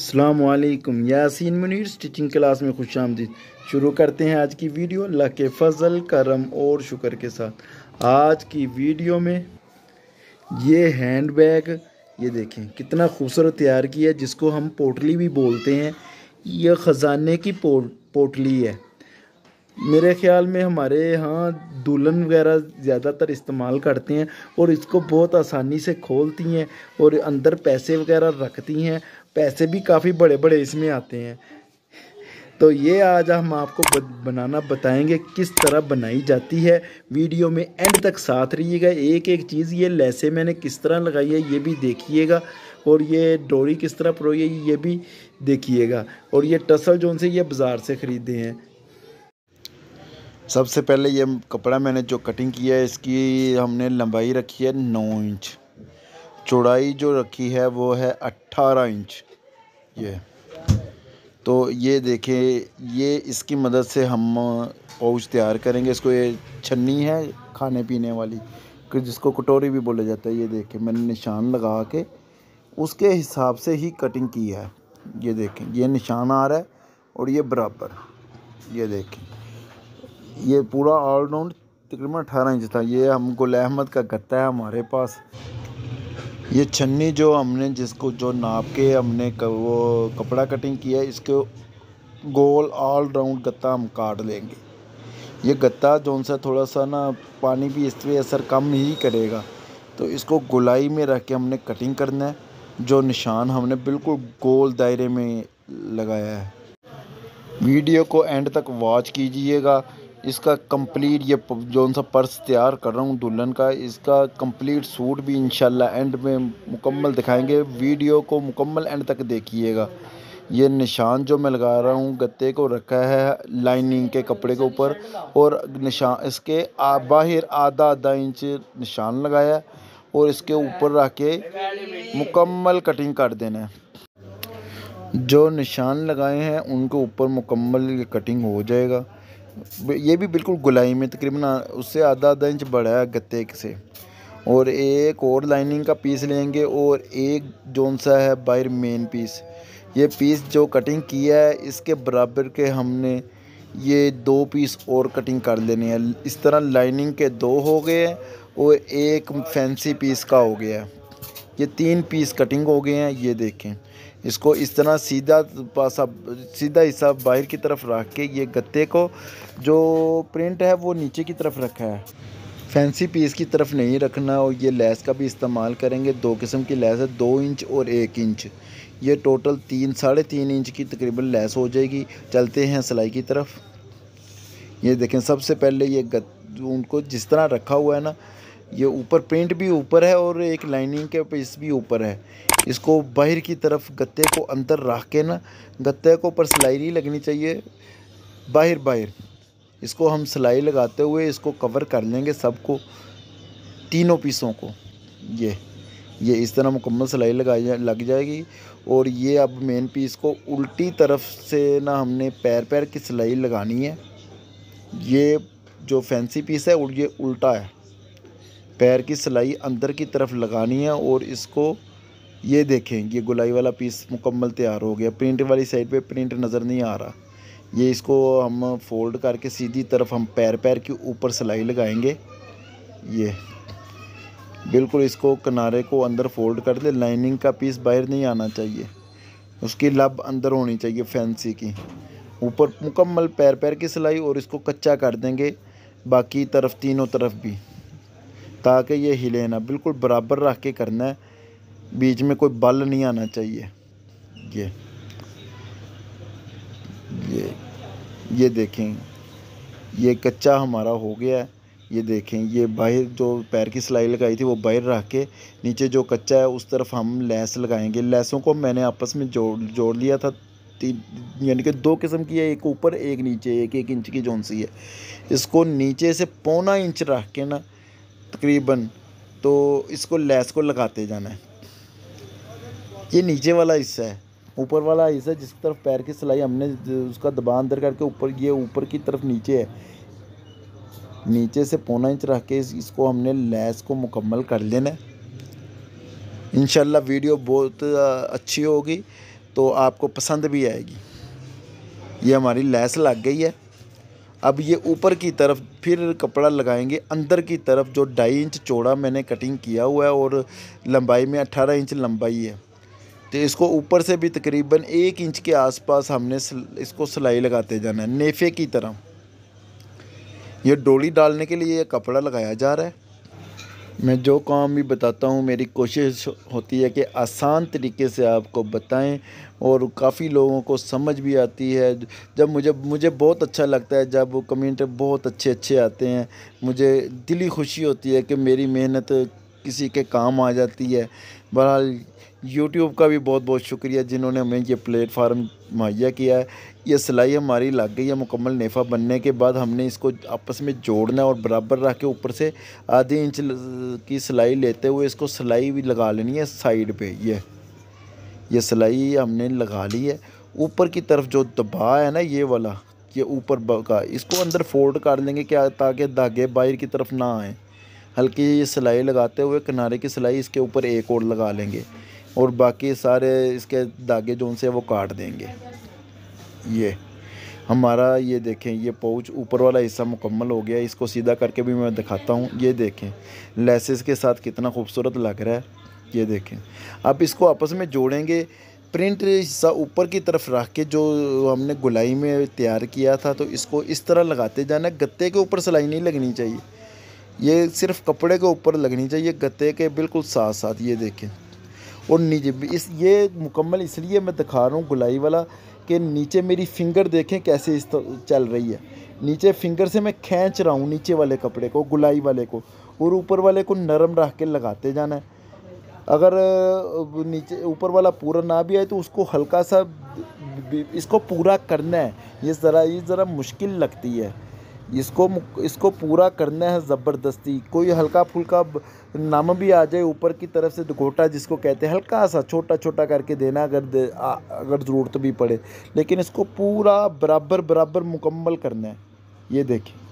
अल्लाम Yasin Munir stitching class में खुश आमदी शुरू करते हैं आज की वीडियो अल्लाह के फजल करम और शुक्र के साथ आज की वीडियो में ये हैंड बैग ये देखें कितना खूबसूरत तैयार किया है जिसको हम पोटली भी बोलते हैं यह ख़जाने की पोटली है मेरे ख्याल में हमारे यहाँ दुल्हन वगैरह ज़्यादातर इस्तेमाल करते हैं और इसको बहुत आसानी से खोलती हैं और अंदर पैसे वगैरह रखती हैं पैसे भी काफ़ी बड़े बड़े इसमें आते हैं तो ये आज हम आपको बनाना बताएंगे किस तरह बनाई जाती है वीडियो में एंड तक साथ रहिएगा एक एक चीज़ ये लैसे मैंने किस तरह लगाई है ये भी देखिएगा और ये डोरी किस तरह परोई है ये भी देखिएगा और ये टसल जोन से ये बाज़ार से ख़रीदे हैं सबसे पहले ये कपड़ा मैंने जो कटिंग की है इसकी हमने लंबाई रखी है नौ इंच चौड़ाई जो रखी है वो है अट्ठारह इंच ये तो ये देखें ये इसकी मदद से हम पाउच तैयार करेंगे इसको ये छन्नी है खाने पीने वाली कि जिसको कटोरी भी बोला जाता है ये देखें मैंने निशान लगा के उसके हिसाब से ही कटिंग की है ये देखें ये निशान आ रहा है और ये बराबर ये देखें ये पूरा ऑल राउंड तकरीबन अठारह इंच था ये हमको अहमद का गत्ता है हमारे पास ये छन्नी जो हमने जिसको जो नाप के हमने वो कपड़ा कटिंग किया है इसको गोल ऑल राउंड गत्ता हम काट लेंगे ये गत्ता जो सा थोड़ा सा ना पानी भी इस पर असर कम ही करेगा तो इसको गुलाई में रख के हमने कटिंग करना है जो निशान हमने बिल्कुल गोल दायरे में लगाया है वीडियो को एंड तक वॉच कीजिएगा इसका कंप्लीट ये जो सा पर्स तैयार कर रहा हूँ दुल्हन का इसका कंप्लीट सूट भी इंशाल्लाह एंड में मुकम्मल दिखाएंगे वीडियो को मुकम्मल एंड तक देखिएगा ये निशान जो मैं लगा रहा हूँ गत्ते को रखा है लाइनिंग के कपड़े के ऊपर और निशान इसके बाहर आधा आधा इंच निशान लगाया और इसके ऊपर रख के मुकम्मल कटिंग कर देना है जो निशान लगाए हैं उनके ऊपर मुकम्मल कटिंग हो जाएगा ये भी बिल्कुल गुलाई में तकरीबन उससे आधा आधा इंच बड़ा है गत्ते से और एक और लाइनिंग का पीस लेंगे और एक जौन सा है बाहर मेन पीस ये पीस जो कटिंग किया है इसके बराबर के हमने ये दो पीस और कटिंग कर लेने हैं इस तरह लाइनिंग के दो हो गए हैं और एक फैंसी पीस का हो गया है ये तीन पीस कटिंग हो गए हैं ये देखें इसको इस तरह सीधा पासा सीधा हिस्सा बाहर की तरफ रख के ये गत्ते को जो प्रिंट है वो नीचे की तरफ रखा है फैंसी पीस की तरफ नहीं रखना और ये लैस का भी इस्तेमाल करेंगे दो किस्म की लैस है दो इंच और एक इंच ये टोटल तीन साढ़े तीन इंच की तकरीबन लैस हो जाएगी चलते हैं सिलाई की तरफ ये देखें सबसे पहले ये गत उनको जिस तरह रखा हुआ है ना ये ऊपर पेंट भी ऊपर है और एक लाइनिंग के पीस भी ऊपर है इसको बाहर की तरफ गत्ते को अंदर रख के ना गत्ते को ऊपर सिलाई नहीं लगनी चाहिए बाहर बाहर इसको हम सिलाई लगाते हुए इसको कवर कर लेंगे सबको तीनों पीसों को ये ये इस तरह मुकम्मल सिलाई लगाई जा, लग जाएगी और ये अब मेन पीस को उल्टी तरफ से ना हमने पैर पैर की सिलाई लगानी है ये जो फैंसी पीस है ये उल्टा है पैर की सिलाई अंदर की तरफ लगानी है और इसको ये देखें ये गुलाई वाला पीस मुकम्मल तैयार हो गया प्रिंट वाली साइड पे प्रिंट नज़र नहीं आ रहा ये इसको हम फोल्ड करके सीधी तरफ हम पैर पैर के ऊपर सिलाई लगाएंगे ये बिल्कुल इसको किनारे को अंदर फोल्ड कर दे लाइनिंग का पीस बाहर नहीं आना चाहिए उसकी लब अंदर होनी चाहिए फैंसी की ऊपर मुकम्मल पैर पैर की सिलाई और इसको कच्चा कर देंगे बाकी तरफ तीनों तरफ भी ताकि ये हिले ना बिल्कुल बराबर रख के करना है बीच में कोई बल नहीं आना चाहिए ये ये ये देखें ये कच्चा हमारा हो गया है ये देखें ये बाहर जो पैर की सिलाई लगाई थी वो बाहर रख के नीचे जो कच्चा है उस तरफ हम लैस लगाएंगे लैसों को मैंने आपस में जोड़ जोड़ लिया था तीन यानी कि दो किस्म की है एक ऊपर एक नीचे एक एक इंच की जोन सी है इसको नीचे से पौना इंच रख के ना तकरीबन तो इसको लैस को लगाते जाना है ये नीचे वाला हिस्सा है ऊपर वाला हिस्सा जिस तरफ पैर की सिलाई हमने उसका दबा अंदर करके ऊपर ये ऊपर की तरफ नीचे है नीचे से पौना इंच रख के इसको हमने लैस को मुकम्मल कर लेना है इनशाला वीडियो बहुत अच्छी होगी तो आपको पसंद भी आएगी ये हमारी लैस लग गई है अब ये ऊपर की तरफ फिर कपड़ा लगाएंगे अंदर की तरफ जो ढाई इंच चौड़ा मैंने कटिंग किया हुआ है और लंबाई में अट्ठारह इंच लंबाई है तो इसको ऊपर से भी तकरीबन एक इंच के आसपास हमने इसको सिलाई लगाते जाना है नेफे की तरह ये डोली डालने के लिए ये कपड़ा लगाया जा रहा है मैं जो काम भी बताता हूँ मेरी कोशिश होती है कि आसान तरीके से आपको बताएं और काफ़ी लोगों को समझ भी आती है जब मुझे मुझे बहुत अच्छा लगता है जब वो कमेंट बहुत अच्छे अच्छे आते हैं मुझे दिली खुशी होती है कि मेरी मेहनत किसी के काम आ जाती है बहरहाल यूट्यूब का भी बहुत बहुत शुक्रिया जिन्होंने हमें ये प्लेटफार्म मुहैया किया है ये सिलाई हमारी लग गई है मुकम्मल नेफा बनने के बाद हमने इसको आपस में जोड़ना और बराबर रख के ऊपर से आधी इंच की सिलाई लेते हुए इसको सिलाई भी लगा लेनी है साइड पे ये ये सिलाई हमने लगा ली है ऊपर की तरफ जो दबा है ना ये वाला ये ऊपर का इसको अंदर फोल्ड कर लेंगे क्या ताकि धागे बाहर की तरफ ना आएँ हल्की सिलाई लगाते हुए किनारे की सिलाई इसके ऊपर एक और लगा लेंगे और बाकी सारे इसके धागे जो उनसे वो काट देंगे ये हमारा ये देखें ये पाउच ऊपर वाला हिस्सा मुकम्मल हो गया इसको सीधा करके भी मैं दिखाता हूँ ये देखें लेसेस के साथ कितना खूबसूरत लग रहा है ये देखें अब इसको आपस में जोड़ेंगे प्रिंट हिस्सा ऊपर की तरफ रख के जो हमने गुलाई में तैयार किया था तो इसको इस तरह लगाते जाना गत्ते के ऊपर सिलाई नहीं लगनी चाहिए ये सिर्फ कपड़े के ऊपर लगनी चाहिए गत्ते के बिल्कुल साथ साथ ये देखें और नीचे इस ये मुकम्मल इसलिए मैं दिखा रहा हूँ गुलाई वाला कि नीचे मेरी फिंगर देखें कैसे इस तो चल रही है नीचे फिंगर से मैं खींच रहा हूँ नीचे वाले कपड़े को गुलाई वाले को और ऊपर वाले को नरम रख के लगाते जाना है अगर नीचे ऊपर वाला पूरा ना भी आए तो उसको हल्का सा इसको पूरा करना है ये ज़रा ये ज़रा मुश्किल लगती है इसको इसको पूरा करना है ज़बरदस्ती कोई हल्का फुल्का नाम भी आ जाए ऊपर की तरफ से घोटा जिसको कहते हैं हल्का सा छोटा छोटा करके देना अगर दे, आ, अगर ज़रूरत भी पड़े लेकिन इसको पूरा बराबर बराबर मुकम्मल करना है ये देखिए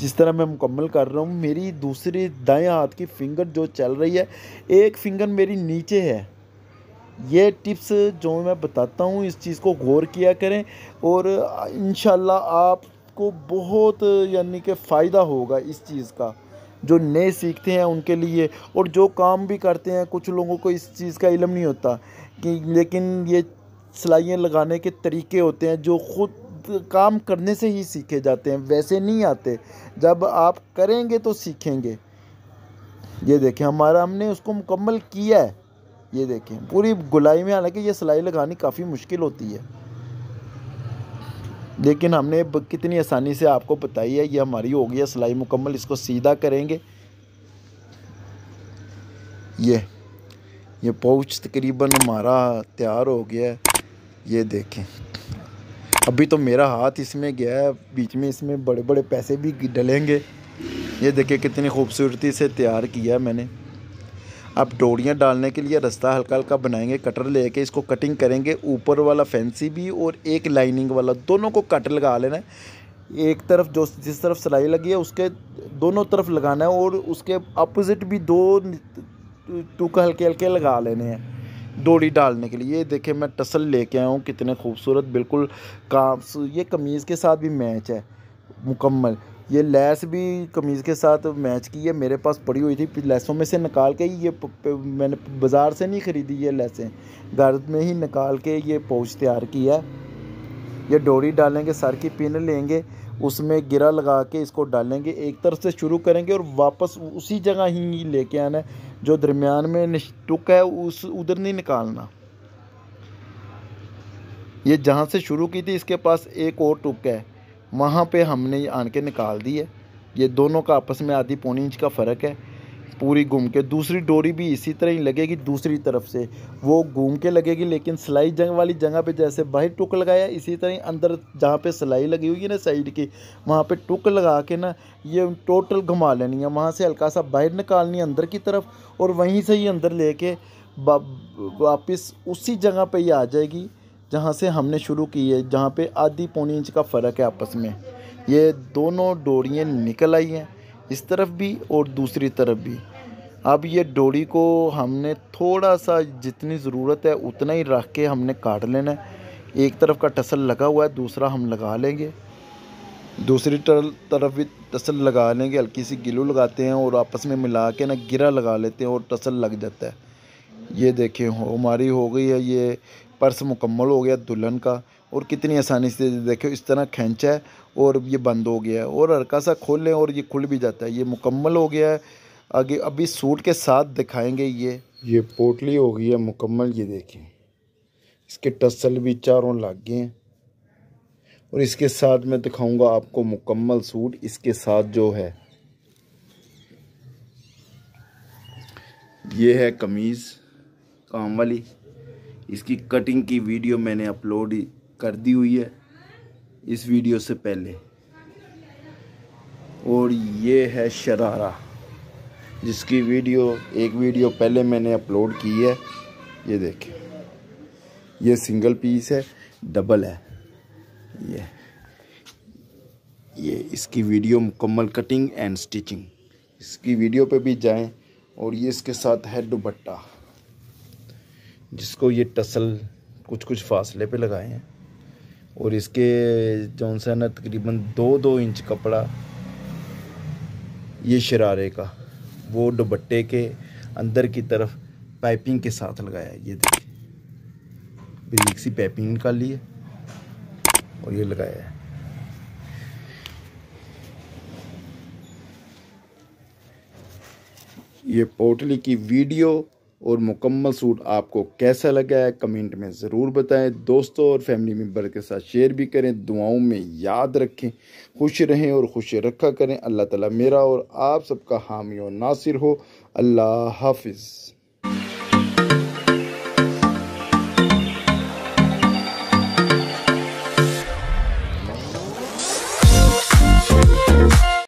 जिस तरह मैं मुकम्मल कर रहा हूँ मेरी दूसरी दाएं हाथ की फिंगर जो चल रही है एक फिंगर मेरी नीचे है ये टिप्स जो मैं बताता हूँ इस चीज़ को गौर किया करें और इन आप को बहुत यानी कि फ़ायदा होगा इस चीज़ का जो नए सीखते हैं उनके लिए और जो काम भी करते हैं कुछ लोगों को इस चीज़ का इलम नहीं होता कि लेकिन ये सिलाइयाँ लगाने के तरीके होते हैं जो ख़ुद काम करने से ही सीखे जाते हैं वैसे नहीं आते जब आप करेंगे तो सीखेंगे ये देखें हमारा हमने उसको मुकम्मल किया है ये देखें पूरी गुलाई में हालांकि ये सिलाई लगानी काफ़ी मुश्किल होती है लेकिन हमने कितनी आसानी से आपको बताई है ये हमारी हो गई है सिलाई मुकम्मल इसको सीधा करेंगे ये ये पाउच तकरीबन हमारा तैयार हो गया है ये देखें अभी तो मेरा हाथ इसमें गया है बीच में इसमें बड़े बड़े पैसे भी डलेंगे ये देखें कितनी खूबसूरती से तैयार किया है मैंने अब डोरियाँ डालने के लिए रास्ता हल्का हल्का बनाएंगे कटर लेके इसको कटिंग करेंगे ऊपर वाला फैंसी भी और एक लाइनिंग वाला दोनों को कट लगा लेना है एक तरफ जो जिस तरफ सिलाई लगी है उसके दोनों तरफ लगाना है और उसके अपोजिट भी दो टूक हल्के हल्के लगा लेने हैं डोरी डालने के लिए देखे मैं टसल लेके आया हूँ कितने खूबसूरत बिल्कुल काम ये कमीज़ के साथ भी मैच है मुकम्मल ये लैस भी कमीज़ के साथ मैच की है मेरे पास पड़ी हुई थी लैसों में से निकाल के ये मैंने बाज़ार से नहीं ख़रीदी ये लैसें घर में ही निकाल के ये पोच तैयार की है ये डोरी डालेंगे सर की पिन लेंगे उसमें गिरा लगा के इसको डालेंगे एक तरफ से शुरू करेंगे और वापस उसी जगह ही लेके आना है जो दरमियान में टुक है उस उधर नहीं निकालना ये जहाँ से शुरू की थी इसके पास एक और टुक है वहाँ पे हमने ये आन के निकाल दी है ये दोनों का आपस में आधी पौनी इंच का फ़र्क है पूरी घूम के दूसरी डोरी भी इसी तरह ही लगेगी दूसरी तरफ से वो घूम के लगेगी लेकिन सिलाई जंग वाली जगह पे जैसे बाहर टुक लगाया इसी तरह अंदर जहाँ पे सिलाई लगी हुई है ना साइड की वहाँ पे टुक लगा के ना ये टोटल घुमा लेनी है वहाँ से हल्का सा बाहर निकालनी है अंदर की तरफ और वहीं से ही अंदर ले कर वापस उसी जगह पर ही आ जाएगी जहाँ से हमने शुरू की है जहाँ पे आधी पौनी इंच का फ़र्क है आपस में ये दोनों डोरियाँ निकल आई हैं इस तरफ भी और दूसरी तरफ भी अब ये डोरी को हमने थोड़ा सा जितनी ज़रूरत है उतना ही रख के हमने काट लेना है एक तरफ का टसल लगा हुआ है दूसरा हम लगा लेंगे दूसरी तरफ भी टसल लगा लेंगे हल्की सी गिलू लगाते हैं और आपस में मिला के ना गिरा लगा लेते हैं और टसल लग जाता है ये देखें हमारी हो गई है ये पर्स मुकम्मल हो गया दुल्हन का और कितनी आसानी से देखो इस तरह खींचा है और ये बंद हो गया है और हल्का सा खोल लें और ये खुल भी जाता है ये मुकम्मल हो गया है आगे अभी सूट के साथ दिखाएंगे ये ये पोटली हो गई है मुकम्मल ये देखें इसके टसल भी चारों लग गए हैं और इसके साथ मैं दिखाऊंगा आपको मुकम्मल सूट इसके साथ जो है ये है कमीज़ काम वाली इसकी कटिंग की वीडियो मैंने अपलोड कर दी हुई है इस वीडियो से पहले और ये है शरारा जिसकी वीडियो एक वीडियो पहले मैंने अपलोड की है ये देखें ये सिंगल पीस है डबल है ये ये इसकी वीडियो मुकम्मल कटिंग एंड स्टिचिंग इसकी वीडियो पे भी जाएं और ये इसके साथ है दुबट्टा जिसको ये टसल कुछ कुछ फासले पे लगाए हैं और इसके जौन सा ना तकरीबन दो दो इंच कपड़ा ये शरारे का वो दुबट्टे के अंदर की तरफ पाइपिंग के साथ लगाया ये देखिए बिल्कुल सी पाइपिंग निकाली है और ये लगाया है ये पोटली की वीडियो और मुकम्मल सूट आपको कैसा लगा है कमेंट में ज़रूर बताएं दोस्तों और फैमिली मेम्बर के साथ शेयर भी करें दुआओं में याद रखें खुश रहें और खुश रखा करें अल्लाह ताला मेरा और आप सबका हामी और नासिर हो अल्लाह हाफिज़